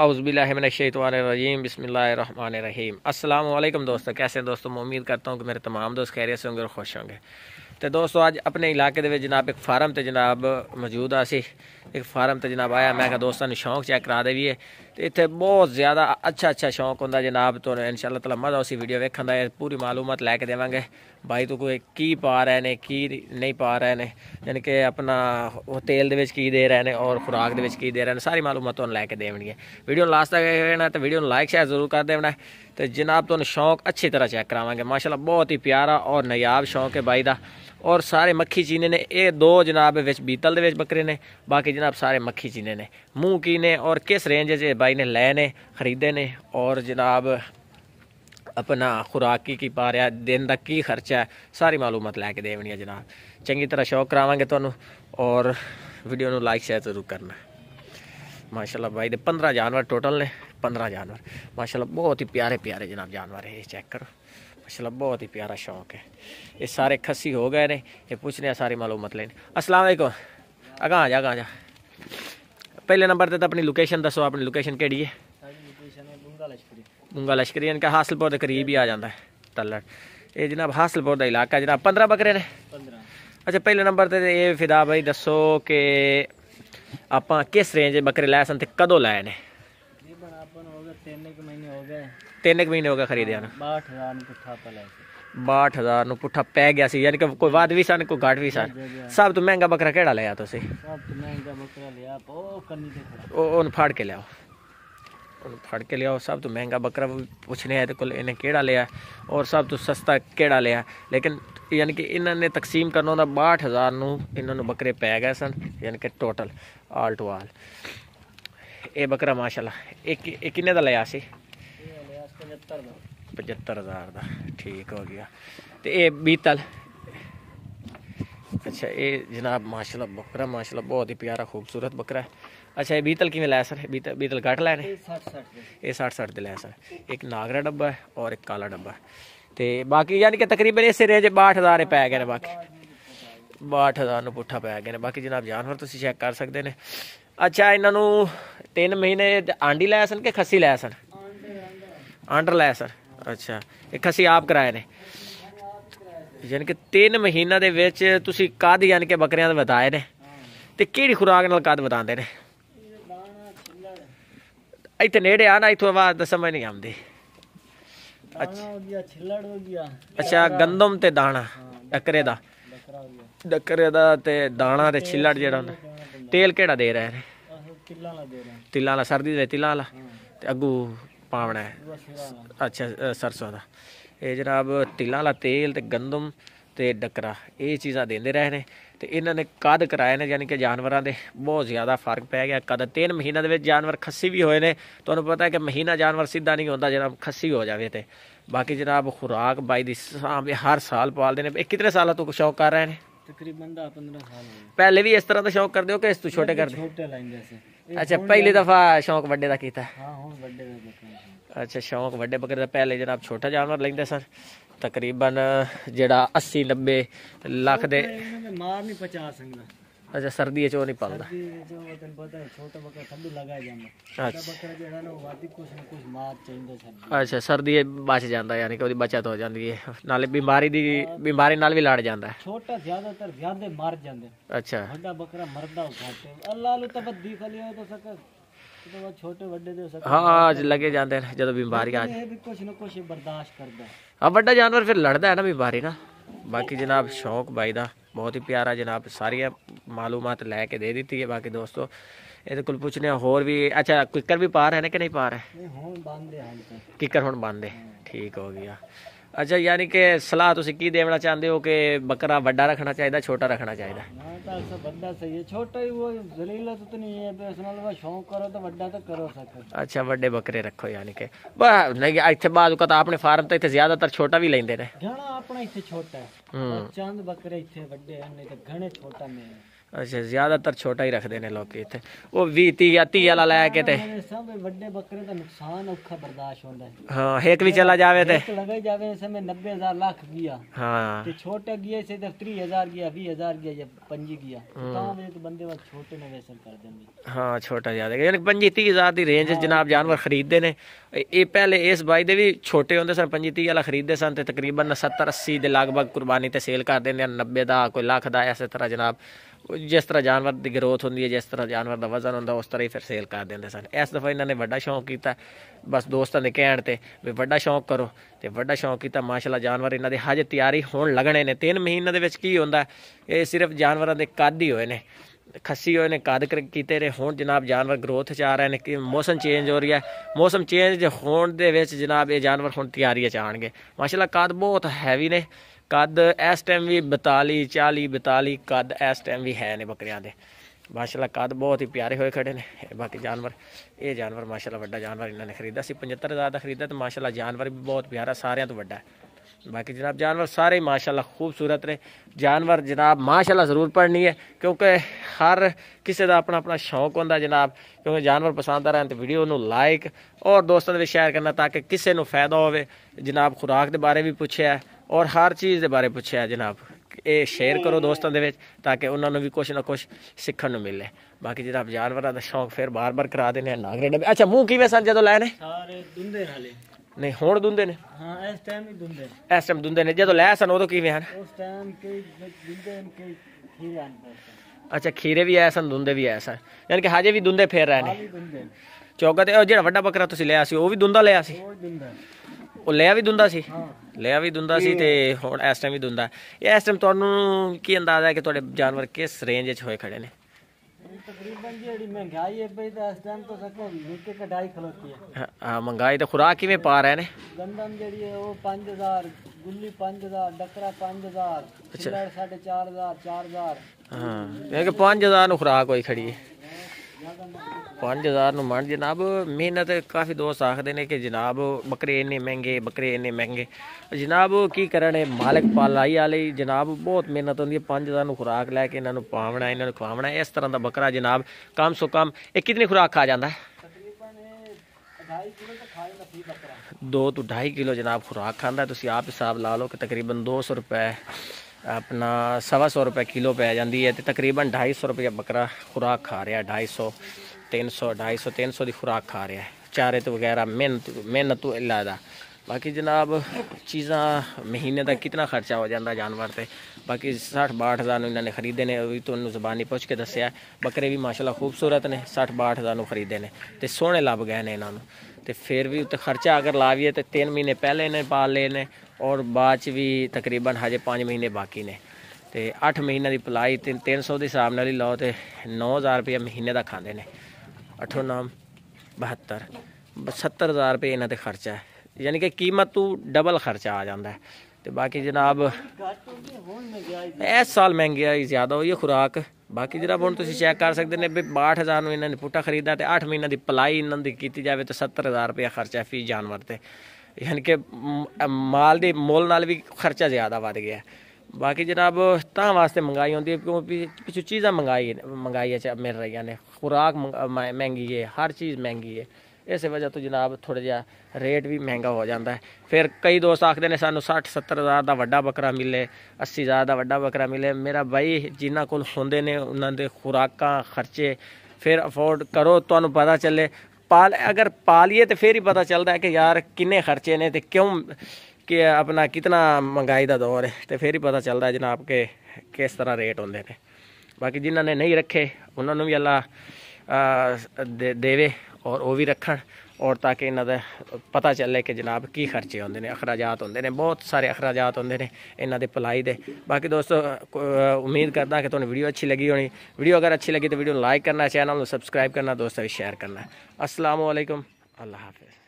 अउज़बिल्लाशतवानरजीम बसमीम अल्लाम दोस्तों कैसे हैं दोस्तों मैं उम्मीद करता हूँ कि मेरे तमाम दोस्त खैरियत से होंगे और खुश होंगे तो दोस्तों अज अपने इलाके जनाब एक फार्म तो जनाब मौजूद आ सी एक फार्म तो जनाब आया मैं दोस्तों ने शौक चेक करा दे भी है ਤੇ ਇੱਥੇ ਬਹੁਤ ਜ਼ਿਆਦਾ ਅੱਛਾ ਅੱਛਾ ਸ਼ੌਂਕ ਹੁੰਦਾ ਜਨਾਬ ਤੁਹਾਨੂੰ ਇਨਸ਼ਾਅੱਲਾ ਤਾਲਾ ਮਜ਼ਾ ਉਸੇ ਵੀਡੀਓ ਵੇਖਣ ਦਾ ਪੂਰੀ ਮਾਲੂਮਾਤ ਲੈ ਕੇ ਦੇਵਾਂਗੇ ਭਾਈ ਤੋਂ ਕੋਈ ਕੀ ਪਾ ਰਹੇ ਨੇ ਕੀ ਨਹੀਂ ਪਾ ਰਹੇ ਨੇ ਯਾਨੀ ਕਿ ਆਪਣਾ ਤੇਲ ਦੇ ਵਿੱਚ ਕੀ ਦੇ ਰਹੇ ਨੇ ਔਰ ਖੁਰਾਕ ਦੇ ਵਿੱਚ ਕੀ ਦੇ ਰਹੇ ਨੇ ਸਾਰੀ ਮਾਲੂਮਾਤ ਤੁਹਾਨੂੰ ਲੈ ਕੇ ਦੇਵਣੀ ਹੈ ਵੀਡੀਓ ਨੂੰ ਲਾਸਟ ਤੱਕ ਵੇਖਣਾ ਤੇ ਵੀਡੀਓ ਨੂੰ ਲਾਈਕ ਸ਼ੇਅਰ ਜ਼ਰੂਰ ਕਰ ਦੇਣਾ ਤੇ ਜਨਾਬ ਤੁਹਾਨੂੰ ਸ਼ੌਂਕ ਅੱਛੀ ਤਰ੍ਹਾਂ ਚੈੱਕ ਕਰਾਵਾਂਗੇ ਮਾਸ਼ਾਅੱਲਾ ਬਹੁਤ ਹੀ ਪਿਆਰਾ ਔਰ ਨਯਾਬ ਸ਼ੌਂਕ ਹੈ ਭਾਈ ਦਾ और सारे मखी चीने ने ਇਹ दो जनाब ਵਿੱਚ ਬੀਤਲ ਦੇ ਵਿੱਚ ਬੱਕਰੇ ਨੇ ਬਾਕੀ ਜਨਾਬ ਸਾਰੇ ਮੱਖੀ ਚੀਨੇ ਨੇ ਮੂੰਹ ਕੀ ਨੇ ਔਰ ਕਿਸ ਰੇਂਜ 'ਚ ਬਾਈ ਨੇ ਲੈ ਨੇ ਖਰੀਦੇ ਨੇ अपना खुराक की की पा रहा दिन का की खर्चा है सारी मालूमत लैके देनी है जनाब चंकी तरह शौक करावे थानू और वीडियो में लाइक शेयर जरूर करना माशाला भाई दे पंद्रह जानवर टोटल ने पंद्रह जानवर माशाला बहुत ही प्यारे प्यारे जनाब जानवर है चेक करो इसलिए बहुत ही प्यारा शौक है ये सारे खसी हो गए ने ये पूछने सारी मालूम लेने असलम अगा आ जा आ पहले नंबर तो अपनी लोकेशन दसो अपनी लोकेशन केड़ी है बूंगा लश्करी इनका हासिलपुर के करीब ही आ जाता है तलड़ ये जनाब हासिलपुर का इलाका जनाब पंद्रह बकरे ने अच्छा पहले नंबर तो ये फिदा भाई दसो कि आप किस रेंज बकरे लाए सन कदों लाए ने ਤਿੰਨ ਕੁ ਮਹੀਨੇ ਹੋ ਗਏ ਖਰੀਦਿਆ ਨੂੰ 62000 ਨੂੰ ਪੁੱਠਾ ਪਲਾ 62000 ਨੂੰ ਪੁੱਠਾ ਪੈ ਗਿਆ ਸੀ ਯਾਨੀ ਕਿ ਕੋਈ ਵਾਧ ਵੀ ਸਨ ਕੋਈ ਘਾਟ ਵੀ ਸਨ ਸਭ ਤੋਂ ਮਹਿੰਗਾ ਬੱਕਰਾ ਕਿਹੜਾ ਲਿਆ ਤੁਸੀਂ ਸਭ ਤੋਂ ਮਹਿੰਗਾ ਬੱਕਰਾ ਲਿਆ ਉਹ ਕੰਨੀ ਤੇ ਖੜਾ ਉਹ ਉਹਨੂੰ ਫਾੜ ਕੇ ਲਿਆਓ ਉਹਨੂੰ ਫੜ ਕੇ ਲਿਆਓ ਸਭ ਤੋਂ ਮਹਿੰਗਾ ਬੱਕਰਾ ਪੁੱਛਨੇ ਆਏ ਤੇ ਕੋਲ ਇਹਨੇ ਕਿਹੜਾ ਲਿਆ ਔਰ ਸਭ ਤੋਂ ਸਸਤਾ ਕਿਹੜਾ ਲਿਆ ਲੇਕਿਨ ਯਾਨੀ ਕਿ ਇਹਨਾਂ ਨੇ ਤਕਸੀਮ ਕਰਨਾ ਉਹਦਾ 62000 ਨੂੰ ਇਹਨਾਂ ਨੂੰ ਬੱਕਰੇ ਪੈ ਗਏ ਸਨ ਯਾਨੀ ਕਿ ਟੋਟਲ ਆਲ ਟੂ ਆਲ ਇਹ ਬੱਕਰਾ ਮਾਸ਼ਾਅੱਲਾ ਇਹ ਕਿੰਨੇ ਦਾ ਲਿਆ ਸੀ 75 ਦਾ 75000 ਦਾ ਠੀਕ ਹੋ ਗਿਆ ਤੇ ਇਹ ਬੀਤਲ ਅੱਛਾ ਇਹ ਜਨਾਬ ਮਾਸ਼ਾਅੱਲਾ ਬੱਕਰਾ ਮਾਸ਼ਾਅੱਲਾ ਬਹੁਤ ਹੀ ਪਿਆਰਾ ਖੂਬਸੂਰਤ ਬੱਕਰਾ ਹੈ ਅੱਛਾ ਇਹ ਬੀਤਲ ਕਿਵੇਂ ਲੈ ਸਰ ਬੀਤਲ ਬੀਤਲ ਘਟ ਲੈ ਨੇ ਇਹ 60 60 ਦੇ ਇਹ 60 60 ਦੇ ਲੈ ਸਰ ਇੱਕ ਨਾਗਰਾ ਡੱਬਾ ਹੈ ਔਰ ਇੱਕ ਕਾਲਾ ਡੱਬਾ ਤੇ ਬਾਕੀ ਯਾਨੀ ਕਿ ਤਕਰੀਬਨ ਇਸੇ ਰੇਂਜ 62000 ਪੈ ਗਏ ਨੇ ਬਾਕੀ 62000 ਨੂੰ ਪੁੱਠਾ ਪੈ ਗਏ ਨੇ ਬਾਕੀ ਜਨਾਬ ਜਾਨਵਰ ਤੁਸੀਂ ਚੈੱਕ ਕਰ ਸਕਦੇ ਨੇ ਅੱਛਾ ਇਹਨਾਂ ਨੂੰ 3 ਮਹੀਨੇ ਆਂਡੀ ਲੈ ਸਨ ਕਿ ਖੱਸੀ ਲੈ ਸਨ ਅੰਡਰ ਲੈ ਸਰ ਅੱਛਾ ਇੱਕ ਅਸੀਂ ਆਪ ਕਰਾਏ ਨੇ ਯਾਨੀ ਕਿ 3 ਮਹੀਨਾ ਦੇ ਵਿੱਚ ਤੁਸੀਂ ਕਾਦ ਯਾਨੀ ਕਿ ਬੱਕਰੀਆਂ ਦੇ ਵਧਾਏ ਨੇ ਤੇ ਕਿਹੜੀ ਖੁਰਾਕ ਨਾਲ ਕਾਦ ਵਧਾਉਂਦੇ ਨੇ ਇੱਥੇ ਨੇੜੇ ਆ ਨਾ ਇਥੋਂ ਆਵਾਜ਼ ਸਮਝ ਨਹੀਂ ਆਉਂਦੀ ਅੱਛਾ ਗਿਆ ਹੋ ਗਿਆ ਅੱਛਾ ਗੰਦਮ ਤੇ ਦਾਣਾ ਡਕਰੇ ਦਾ ਡਕਰੇ ਦਾ ਤੇ ਦਾਣਾ ਤੇ ਛਿੱਲੜ ਜਿਹੜਾ ਹੁੰਦਾ ਤੇਲ ਕਿਹੜਾ ਦੇ ਰਹੇ ਨੇ ਤਿਲਾਂ ਵਾਲਾ ਦੇ ਰਹੇ ਤਿਲਾਂ ਵਾਲਾ ਸਰਦੀ ਦੇ ਤਿਲਾਂ ਵਾਲਾ ਤੇ ਅੱਗੂ ਪਾਵਣਾ ਹੈ ਅੱਛਾ ਸਰਸੋਂ ਦਾ ਇਹ ਜਨਾਬ ਤਿਲਾਂ ਲਾ ਤੇਲ ਤੇ ਗੰਦਮ ਤੇ ਡਕਰਾ ਇਹ ਚੀਜ਼ਾਂ ਦਿੰਦੇ ਰਹੇ ਨੇ ਤੇ ਇਹਨਾਂ ਨੇ ਕਦ ਕਰਾਏ ਨੇ ਯਾਨੀ ਕਿ ਜਾਨਵਰਾਂ ਦੇ ਬਹੁਤ ਜ਼ਿਆਦਾ ਫਰਕ ਪੈ ਗਿਆ ਕਦ 3 ਮਹੀਨਾ ਦੇ ਵਿੱਚ ਜਾਨਵਰ ਖੱਸੀ ਵੀ ਹੋਏ ਨੇ ਤੁਹਾਨੂੰ ਪਤਾ ਹੈ ਕਿ ਮਹੀਨਾ ਜਾਨਵਰ ਸਿੱਧਾ ਨਹੀਂ ਹੁੰਦਾ ਜਨਾਬ ਖੱਸੀ ਹੋ ਜਾਵੇ ਤੇ ਬਾਕੀ ਜਨਾਬ ਖੁਰਾਕ ਬਾਈ ਦੀ ਸਾਹਮਣੇ ਹਰ ਸਾਲ ਪਾਲਦੇ ਨੇ ਕਿਤਨੇ ਸਾਲਾਂ ਤੋਂ ਸ਼ੌਕ ਕਰ ਰਹੇ ਨੇ ਤਕਰੀਬਨ 10 15 ਸਾਲ ਪਹਿਲੇ ਵੀ ਇਸ ਤਰ੍ਹਾਂ ਦਾ ਸ਼ੌਕ ਕਰਦੇ ਹੋ ਕਿ ਇਸ ਤੋਂ ਛੋਟੇ ਕਰਦੇ ਛੋਟੇ ਲੈਂਦੇ ਸੀ ਅੱਛਾ ਪਹਿਲੀ ਦਫਾ ਸ਼ੌਕ ਵੱਡੇ ਦਾ ਕੀਤਾ ਹਾਂ ਅੱਛਾ ਸ਼ੌਂਕ ਵੱਡੇ ਬੱਕਰੇ ਦਾ ਪਹਿਲੇ ਜਨਾਬ ਛੋਟਾ ਜਾਨਵਰ ਲੈਂਦੇ ਸਰ ਤਕਰੀਬਨ ਜਿਹੜਾ 80 90 ਲੱਖ ਦੇ ਮਾਰ ਨਹੀਂ ਪਚਾ ਸਕਦਾ ਅੱਛਾ ਸਰਦੀ ਚੋਂ ਨਹੀਂ ਪਲਦਾ ਅੱਛਾ ਸਰਦੀ ਚ ਬਚ ਜਾਂਦਾ ਯਾਨੀ ਕਿ ਉਹਦੀ ਬਚਤ ਹੋ ਜਾਂਦੀ ਹੈ ਨਾਲੇ ਬਿਮਾਰੀ ਦੀ ਬਿਮਾਰੀ ਨਾਲ ਵੀ ਲੜ ਜਾਂਦਾ ਛੋਟਾ ਜ਼ਿਆਦਾਤਰ ਜ਼ਿਆਦੇ ਮਰ ਜਾਂਦੇ ਅੱਛਾ ਵੱਡਾ ਬੱਕਰਾ ਮਰਦਾ ਉਹ ਘਾਟੇ ਅੱਲਾਹ ਲੋ ਤਬਦੀਲ ਕਲਿਓ ਤਾਂ ਸਕਤ ਜਦੋਂ ਛੋਟੇ ਵੱਡੇ ਦੇ ਹਾਂ ਲੱਗੇ ਜਾਂਦੇ ਨੇ ਜਦੋਂ ਬਿਮਾਰੀ ਆ ਜਾਂਦੀ ਹੈ ਵੀ ਕੁਝ ਨਾ ਕੁਝ ਬਰਦਾਸ਼ਤ ਕਰਦਾ ਆ ਵੱਡਾ ਜਾਨਵਰ ਫਿਰ ਲੜਦਾ ਹੈ ਨਾ ਬਿਮਾਰੀ ਨਾ ਬਾਕੀ ਜਨਾਬ ਸ਼ੌਕ ਬਾਈ ਦਾ ਬਹੁਤ ਹੀ ਪਿਆਰਾ ਜਨਾਬ ਸਾਰੀਆਂ ਮਾਲੂਮਾਤ ਲੈ ਕੇ ਦੇ ਦਿੱਤੀ ਹੈ ਬਾਕੀ ਦੋਸਤੋ ਇਹਦੇ ਕੋਲ ਪੁੱਛਨੇ ਹੋਰ ਵੀ ਅੱਛਾ ਕਿਕਰ ਵੀ ਪਾਰ ਹੈ ਨਾ ਕਿ ਨਹੀਂ ਪਾਰ ਹੈ ਨਹੀਂ ਹੁਣ ਬੰਦ ਹੈ ਕਿਕਰ ਹੁਣ ਬੰਦ ਹੈ ਠੀਕ ਹੋ ਗਿਆ ਅੱਛਾ ਯਾਨੀ ਕਿ ਸਲਾਹ ਤੁਸੀਂ ਕੀ ਦੇਣਾ ਚਾਹੁੰਦੇ ਹੋ ਕਿ ਬੱਕਰਾ ਵੱਡਾ ਰੱਖਣਾ ਚਾਹੀਦਾ ਛੋਟਾ ਰੱਖਣਾ ਚਾਹੀਦਾ ਹਾਂ ਤਾਂ ਸਭ ਵੱਡਾ ਸਹੀ ਹੈ ਛੋਟਾ ਹੀ ਉਹ ਜ਼ਲੀਲਤ ਨਹੀਂ ਹੈ ਬਸ ਨਾਲ ਵਾ ਸ਼ੌਂਕ ਕਰੋ ਤਾਂ ਵੱਡਾ ਤਾਂ ਕਰੋ ਸਕੋ ਅੱਛਾ ਵੱਡੇ ਬੱਕਰੇ ਰੱਖੋ ਯਾਨੀ ਕਿ ਬਾ ਨਹੀਂ ਇੱਥੇ ਬਾਦ ਕੋ ਤਾਂ ਆਪਣੇ ਫਾਰਮ ਤੇ ਇੱਥੇ ਜ਼ਿਆਦਾਤਰ ਛੋਟਾ ਵੀ ਲੈਂਦੇ ਨੇ ਘਣਾ ਆਪਣਾ ਇੱਥੇ ਛੋਟਾ ਹੈ ਚੰਦ ਬੱਕਰੇ ਇੱਥੇ ਵੱਡੇ ਹਨ ਨਹੀਂ ਤਾਂ ਘਣੇ ਛੋਟਾ ਨੇ अच्छा ज्यादातर छोटा ही रख देने लोग इतने वो भी ती या ती वाला लाया के थे सब बड़े बकरे का नुकसान औखा बर्दाश्त होता है हां एक भी चला जावे ते लगे जावे से में 90000 लाख गया हां तो छोटे गए से 30000 गया 20000 गया या पंजी गया तो एक हाँ। बंदे वा छोटे ने वैसे कर देंगे हां छोटा ज्यादा यानी पंजी 30000 दी रेंज हाँ। जनाब जानवर खरीदते ने ये पहले इस भाई दे भी छोटे होंदे सर पंजी 30 वाला खरीद दे सन ते तकरीबन 70 80 दे लगभग कुर्बानी ते सेल कर देंगे 90 दा कोई लाख दा ऐसे तरह जनाब ਜਿਸ ਤਰ੍ਹਾਂ ਜਾਨਵਰ ਦੀ ਗਰੋਥ ਹੁੰਦੀ ਹੈ ਜਿਸ ਤਰ੍ਹਾਂ ਜਾਨਵਰ ਦਾ ਵਜ਼ਨ ਹੁੰਦਾ ਉਸ ਤਰ੍ਹਾਂ ਹੀ ਫਿਰ ਸੇਲ ਕਰ ਦਿੰਦੇ ਸਨ ਇਸ ਦਫਾ ਇਹਨਾਂ ਨੇ ਵੱਡਾ ਸ਼ੌਂਕ ਕੀਤਾ ਬਸ ਦੋਸਤਾਂ ਨੇ ਕਹਿਣ ਤੇ ਵੀ ਵੱਡਾ ਸ਼ੌਂਕ ਕਰੋ ਤੇ ਵੱਡਾ ਸ਼ੌਂਕ ਕੀਤਾ ਮਾਸ਼ਾਅੱਲਾ ਜਾਨਵਰ ਇਹਨਾਂ ਦੇ ਹਜੇ ਤਿਆਰੀ ਹੋਣ ਲੱਗਣੇ ਨੇ 3 ਮਹੀਨਿਆਂ ਦੇ ਵਿੱਚ ਕੀ ਹੁੰਦਾ ਇਹ ਸਿਰਫ ਜਾਨਵਰਾਂ ਦੇ ਕੱਦ ਹੀ ਹੋਏ ਨੇ ਖੱਸੀ ਹੋਏ ਨੇ ਕਾਦ ਕੀਤੇ ਰਹੇ ਹੁਣ ਜਨਾਬ ਜਾਨਵਰ ਗਰੋਥ ਚ ਆ ਰਹੇ ਨੇ ਕਿ ਮੌਸਮ ਚੇਂਜ ਹੋ ਰਿਹਾ ਹੈ ਮੌਸਮ ਚੇਂਜ ਹੋਣ ਦੇ ਵਿੱਚ ਜਨਾਬ ਇਹ ਜਾਨਵਰ ਹੁਣ ਤਿਆਰੀ ਚ ਆਣਗੇ ਮਾਸ਼ਾਅੱਲਾ ਕਾਦ ਬਹੁਤ ਹੈਵੀ ਨੇ ਕੱਦ ਇਸ ਟਾਈਮ ਵੀ 42 40 42 ਕੱਦ ਇਸ ਟਾਈਮ ਵੀ ਹੈ ਨੇ ਬੱਕਰੀਆਂ ਦੇ ਮਾਸ਼ਾਅੱਲਾ ਕੱਦ ਬਹੁਤ ਹੀ ਪਿਆਰੇ ਹੋਏ ਖੜੇ ਨੇ ਬਾਕੀ ਜਾਨਵਰ ਇਹ ਜਾਨਵਰ ਮਾਸ਼ਾਅੱਲਾ ਵੱਡਾ ਜਾਨਵਰ ਇਹਨਾਂ ਨੇ ਖਰੀਦਾ ਸੀ 75000 ਦਾ ਖਰੀਦਾ ਤੇ ਮਾਸ਼ਾਅੱਲਾ ਜਾਨਵਰ ਵੀ ਬਹੁਤ ਪਿਆਰਾ ਸਾਰਿਆਂ ਤੋਂ ਵੱਡਾ ਬਾਕੀ ਜਨਾਬ ਜਾਨਵਰ ਸਾਰੇ ਮਾਸ਼ਾਅੱਲਾ ਖੂਬਸੂਰਤ ਨੇ ਜਾਨਵਰ ਜਨਾਬ ਮਾਸ਼ਾਅੱਲਾ ਜ਼ਰੂਰ ਪੜਨੀ ਹੈ ਕਿਉਂਕਿ ਹਰ ਕਿਸੇ ਦਾ ਆਪਣਾ ਆਪਣਾ ਸ਼ੌਕ ਹੁੰਦਾ ਜਨਾਬ ਕਿਉਂਕਿ ਜਾਨਵਰ ਪਸੰਦ ਆ ਰਹੇ ਤੇ ਵੀਡੀਓ ਨੂੰ ਲਾਈਕ ਔਰ ਦੋਸਤਾਂ ਦੇ ਵਿੱਚ ਸ਼ੇਅਰ ਕਰਨਾ ਤਾਂ ਕਿ ਕਿਸੇ ਨੂੰ ਫਾਇਦਾ ਹੋਵੇ ਜਨਾਬ ਖੁਰਾਕ ਦੇ ਬਾਰੇ ਵੀ ਪੁੱਛਿਆ ਔਰ ਹਰ ਚੀਜ਼ ਦੇ ਬਾਰੇ ਪੁੱਛਿਆ ਜਨਾਬ ਇਹ ਸ਼ੇਅਰ ਕਰੋ ਦੋਸਤਾਂ ਦੇ ਵਿੱਚ ਤਾਂ ਕਿ ਉਹਨਾਂ ਨੂੰ ਵੀ ਕੁਝ ਨਾ ਕੁਝ ਸਿੱਖਣ ਨੂੰ ਮਿਲੇ ਬਾਕੀ ਜਿਹੜਾ ਜਾਨਵਰਾਂ ਦਾ ਸ਼ੌਕ ਫਿਰ ਬਾਰ-ਬਾਰ ਕਰਾ ਦੇਣੇ ਨਾਗਰੇ ਡੱਬੇ ਅੱਛਾ ਮੂੰਹ ਕਿਵੇਂ ਸਨ ਜਦੋਂ ਲੈਣੇ ਸਾਰੇ ਦੁੰਦੇ ਨਾਲੇ ਨਹੀਂ ਹੁਣ ਦੁੰਦੇ ਨੇ ਹਾਂ ਇਸ ਟਾਈਮ ਹੀ ਦੁੰਦੇ ਨੇ ਇਸ ਟਾਈਮ ਦੁੰਦੇ ਨੇ ਜਦੋਂ ਲੈ ਸਨ ਉਦੋਂ ਕਿਵੇਂ ਹਨ ਉਸ ਟਾਈਮ ਕਈ ਦੁੰਦੇ ਨੇ ਕਈ ਖੀਰੇ ਹਨ ਅੱਛਾ ਖੀਰੇ ਵੀ ਆਏ ਸਨ ਦੁੰਦੇ ਵੀ ਆਏ ਸਨ ਯਾਨੀ ਕਿ ਹਾਜੇ ਵੀ ਦੁੰਦੇ ਫੇਰ ਰਹੇ ਨੇ ਚੌਗਾ ਤੇ ਉਹ ਜਿਹੜਾ ਵੱਡਾ ਬੱਕਰਾ ਤੁਸੀਂ ਲਿਆ ਸੀ ਉਹ ਵੀ ਦੁੰਦਾ ਲਿਆ ਸੀ ਉਹ ਦੁੰਦਾ ਉਹ ਲਿਆ ਵੀ ਦੁੰਦਾ ਸੀ ਲਿਆ ਵੀ ਦੁੰਦਾ ਸੀ ਤੇ ਹੁਣ ਇਸ ਟਾਈਮ ਵੀ ਦੁੰਦਾ ਇਹ ਇਸ ਟਾਈਮ ਤੁਹਾਨੂੰ ਕੀ ਅੰਦਾਜ਼ਾ ਹੈ ਕਿ ਤੁਹਾਡੇ ਜਾਨਵਰ ਕਿਸ ਰੇਂਜ ਵਿੱਚ ਹੋਏ ਖੜੇ ਨੇ ਤਕਰੀਬਨ ਜਿਹੜੀ ਮਹਿੰਗਾਈ ਹੈ ਬਈ ਤਾਂ ਇਸ ਟਾਈਮ ਤੋਂ ਤੱਕ ਨੀਚੇ ਕਢਾਈ ਖਲੋਤੀ ਹੈ ਹਾਂ ਮਹਿੰਗਾਈ ਤਾਂ ਖੁਰਾਕ ਕਿਵੇਂ ਪਾ ਰਹੇ ਨੇ ਗੰਦਮ ਜਿਹੜੀ ਹੈ ਉਹ 5000 ਗੁੱਲੀ 5000 ਡੱਕਰਾ 5000 ਚਿੱਲੜ 4500 4000 ਹਾਂ ਇਹ ਕਿ 5000 ਨੂੰ ਖੁਰਾਕ ਹੋਈ ਖੜੀ ਹੈ 5000 ਨੂੰ ਮੰਨ ਜਨਾਬ ਮਿਹਨਤ ਕਾਫੀ ਦੋਸਤ ਆਖਦੇ ਨੇ ਕਿ ਜਨਾਬ ਬੱਕਰੇ ਇੰਨੇ ਮਹਿੰਗੇ ਬੱਕਰੇ ਇੰਨੇ ਮਹਿੰਗੇ ਜਨਾਬ ਕੀ ਕਰਨ ਇਹ ਮਾਲਕ ਪਾਲਾਈ ਵਾਲੇ ਜਨਾਬ ਬਹੁਤ ਮਿਹਨਤ ਹੁੰਦੀ ਹੈ 5000 ਨੂੰ ਖੁਰਾਕ ਲੈ ਕੇ ਇਹਨਾਂ ਨੂੰ ਪਾਵਣਾ ਇਹਨਾਂ ਨੂੰ ਖਵਾਉਣਾ ਇਸ ਤਰ੍ਹਾਂ ਦਾ ਬੱਕਰਾ ਜਨਾਬ ਕਮ ਸੋ ਕਮ ਇਹ ਕਿੰਨੀ ਖੁਰਾਕ ਖਾ ਜਾਂਦਾ ਹੈ ਦੋ ਤੋਂ 2.5 ਕਿਲੋ ਜਨਾਬ ਖੁਰਾਕ ਖਾਂਦਾ ਤੁਸੀਂ ਆਪ ਹਿਸਾਬ ਲਾ ਲਓ ਕਿ ਤਕਰੀਬਨ 200 ਰੁਪਏ अपना सवा सौ रुपये किलो पै जाती है तो तकरीबन ढाई सौ रुपया बकरा खुराक खा रहा ढाई सौ तीन सौ ढाई सौ तीन सौ की खुराक खा रहा है चारे तो वगैरह मेहनत मेहनत तो इलादा बाकी जनाब चीज़ा महीने का कितना खर्चा हो जाता जानवर से बाकी सठ बाट हज़ार इन्होंने खरीदे ने भी तो जबानी पुछ के दसिया बकरे भी माशाला खूबसूरत ने सठ बाट हज़ार खरीदे ने तो सोहने लभ गए ने इन्होंने फिर भी उत्ते खर्चा अगर ला लाविए तो तीन महीने पहले इन्हें पाल लेने ਔਰ ਬਾਅਦ ਚ ਵੀ ਤਕਰੀਬਨ ਹਜੇ 5 ਮਹੀਨੇ ਬਾਕੀ ਨੇ ਤੇ 8 ਮਹੀਨਿਆਂ ਦੀ ਪਲਾਈ 300 ਦੇ ਹਿਸਾਬ ਨਾਲ ਹੀ ਲਾਓ ਤੇ 9000 ਰੁਪਏ ਮਹੀਨੇ ਦਾ ਖਾਂਦੇ ਨੇ 8 ਨਾਮ 72 70000 ਰੁਪਏ ਇਹਨਾਂ ਤੇ ਖਰਚਾ ਹੈ ਯਾਨੀ ਕਿ ਕੀਮਤ ਤੋਂ ਡਬਲ ਖਰਚਾ ਆ ਜਾਂਦਾ ਤੇ ਬਾਕੀ ਜਨਾਬ ਇਸ ਸਾਲ ਮਹਿੰਗਾਈ ਜ਼ਿਆਦਾ ਹੋਈ ਹੈ ਖੁਰਾਕ ਬਾਕੀ ਜਿਹੜਾ ਹੁਣ ਤੁਸੀਂ ਚੈੱਕ ਕਰ ਸਕਦੇ ਨੇ ਵੀ 62000 ਨੂੰ ਇਹਨਾਂ ਨੇ ਪੁੱਟਾ ਖਰੀਦਾ ਤੇ 8 ਮਹੀਨਿਆਂ ਦੀ ਪਲਾਈ ਇਹਨਾਂ ਦੀ ਕੀਤੀ ਜਾਵੇ ਤਾਂ 70000 ਰੁਪਏ ਖਰਚਾ ਫੀ ਜਾਨਵਰ ਤੇ ਯਾਨੀ ਕਿ ਮਾਲ ਦੇ ਮੁੱਲ ਨਾਲ ਵੀ ਖਰਚਾ ਜ਼ਿਆਦਾ ਵੱਧ ਗਿਆ ਬਾਕੀ ਜਨਾਬ ਤਾਂ ਵਾਸਤੇ ਮੰਗਾਈ ਹੁੰਦੀ ਹੈ ਕਿਉਂਕਿ ਪਿੱਛੇ ਚੀਜ਼ਾਂ ਮੰਗਾਈ ਹੈ ਚ ਮਿਲ ਰਹੀਆਂ ਨੇ ਖੁਰਾਕ ਮਹਿੰਗੀ ਹੈ ਹਰ ਚੀਜ਼ ਮਹਿੰਗੀ ਹੈ ਇਸੇ ਵਜ੍ਹਾ ਤੋਂ ਜਨਾਬ ਥੋੜਾ ਜਿਹਾ ਰੇਟ ਵੀ ਮਹਿੰਗਾ ਹੋ ਜਾਂਦਾ ਹੈ ਫਿਰ ਕਈ ਦੋਸਤ ਆਖਦੇ ਨੇ ਸਾਨੂੰ 60 70 ਹਜ਼ਾਰ ਦਾ ਵੱਡਾ ਬੱਕਰਾ ਮਿਲੇ 80 ਹਜ਼ਾਰ ਦਾ ਵੱਡਾ ਬੱਕਰਾ ਮਿਲੇ ਮੇਰਾ ਭਾਈ ਜਿਨ੍ਹਾਂ ਕੋਲ ਹੁੰਦੇ ਨੇ ਉਹਨਾਂ ਦੇ ਖੁਰਾਕਾਂ ਖਰਚੇ ਫਿਰ ਅਫੋਰਡ ਕਰੋ ਤੁਹਾਨੂੰ ਪਤਾ ਚੱਲੇ ਪਾਲ ਅਗਰ ਪਾਲੀਏ ਤੇ ਫੇਰ ਹੀ ਪਤਾ ਚੱਲਦਾ ਹੈ ਕਿ ਯਾਰ ਕਿੰਨੇ ਖਰਚੇ ਨੇ ਤੇ ਕਿਉਂ ਕਿ ਆਪਣਾ ਕਿਤਨਾ ਮਹਿੰਗਾਈ ਦਾ ਦੌਰ ਹੈ ਤੇ ਫੇਰ ਹੀ ਪਤਾ ਚੱਲਦਾ ਜਨਾਬ ਕਿ ਕਿਸ ਤਰ੍ਹਾਂ ਰੇਟ ਹੁੰਦੇ ਨੇ ਬਾਕੀ ਜਿਨ੍ਹਾਂ ਨੇ ਨਹੀਂ ਰੱਖੇ ਉਹਨਾਂ ਨੂੰ ਵੀ ਅੱਲਾ ਦੇਵੇ और वह भी रखन और ताकि इन्हों पता चले कि जनाब की खर्चे होंगे ने अखराजात होंगे ने बहुत सारे अखराजात होंगे ने इन पलाई दे बाकी दोस्तों उम्मीद करता कि तुम्हें वीडियो अच्छी लगी होनी वीडियो अगर अच्छी लगी तो वीडियो लाइक करना चैनल सबसक्राइब करना दोस्तों शेयर करना असलम अल्लाह हाफिज़